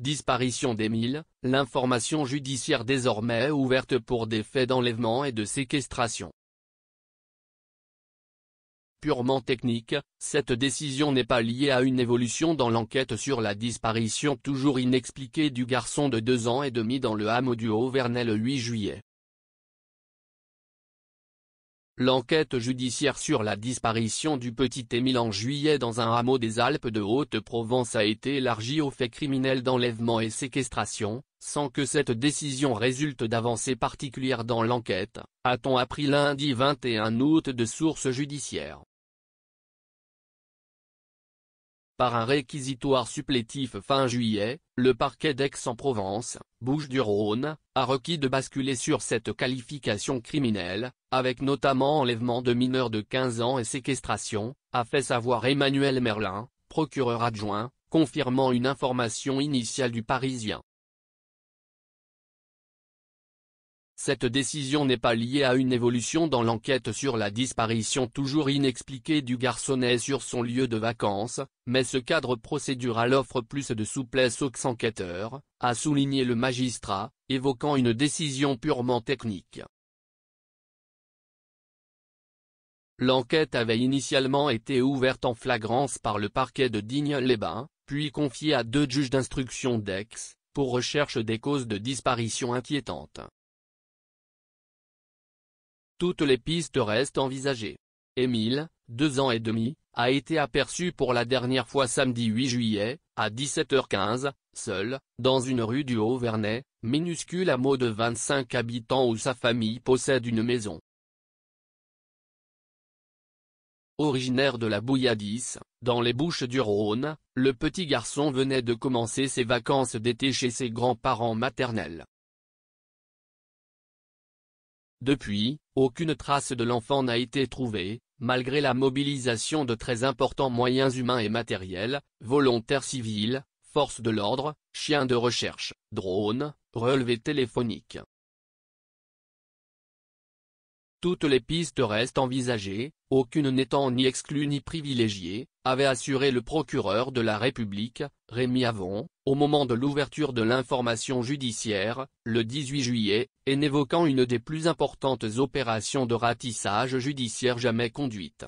Disparition d'Émile, l'information judiciaire désormais ouverte pour des faits d'enlèvement et de séquestration. Purement technique, cette décision n'est pas liée à une évolution dans l'enquête sur la disparition toujours inexpliquée du garçon de deux ans et demi dans le hameau du Haut-Vernay le 8 juillet. L'enquête judiciaire sur la disparition du petit Émile en juillet dans un hameau des Alpes de Haute-Provence a été élargie aux faits criminels d'enlèvement et séquestration, sans que cette décision résulte d'avancées particulières dans l'enquête, a-t-on appris lundi 21 août de sources judiciaires. par un réquisitoire supplétif fin juillet, le parquet d'Aix-en-Provence, bouche du rhône a requis de basculer sur cette qualification criminelle, avec notamment enlèvement de mineurs de 15 ans et séquestration, a fait savoir Emmanuel Merlin, procureur adjoint, confirmant une information initiale du Parisien. Cette décision n'est pas liée à une évolution dans l'enquête sur la disparition toujours inexpliquée du garçonnet sur son lieu de vacances, mais ce cadre procédural offre plus de souplesse aux enquêteurs, a souligné le magistrat, évoquant une décision purement technique. L'enquête avait initialement été ouverte en flagrance par le parquet de Digne-les-Bains, puis confiée à deux juges d'instruction d'Aix, pour recherche des causes de disparition inquiétantes. Toutes les pistes restent envisagées. Émile, deux ans et demi, a été aperçu pour la dernière fois samedi 8 juillet, à 17h15, seul, dans une rue du Haut-Vernay, minuscule hameau de 25 habitants où sa famille possède une maison. Originaire de la Bouilladis, dans les Bouches du Rhône, le petit garçon venait de commencer ses vacances d'été chez ses grands-parents maternels. Depuis, aucune trace de l'enfant n'a été trouvée, malgré la mobilisation de très importants moyens humains et matériels, volontaires civils, forces de l'ordre, chiens de recherche, drones, relevés téléphoniques. Toutes les pistes restent envisagées, aucune n'étant ni exclue ni privilégiée, avait assuré le procureur de la République, Rémi Avon, au moment de l'ouverture de l'information judiciaire, le 18 juillet, et n'évoquant une des plus importantes opérations de ratissage judiciaire jamais conduites.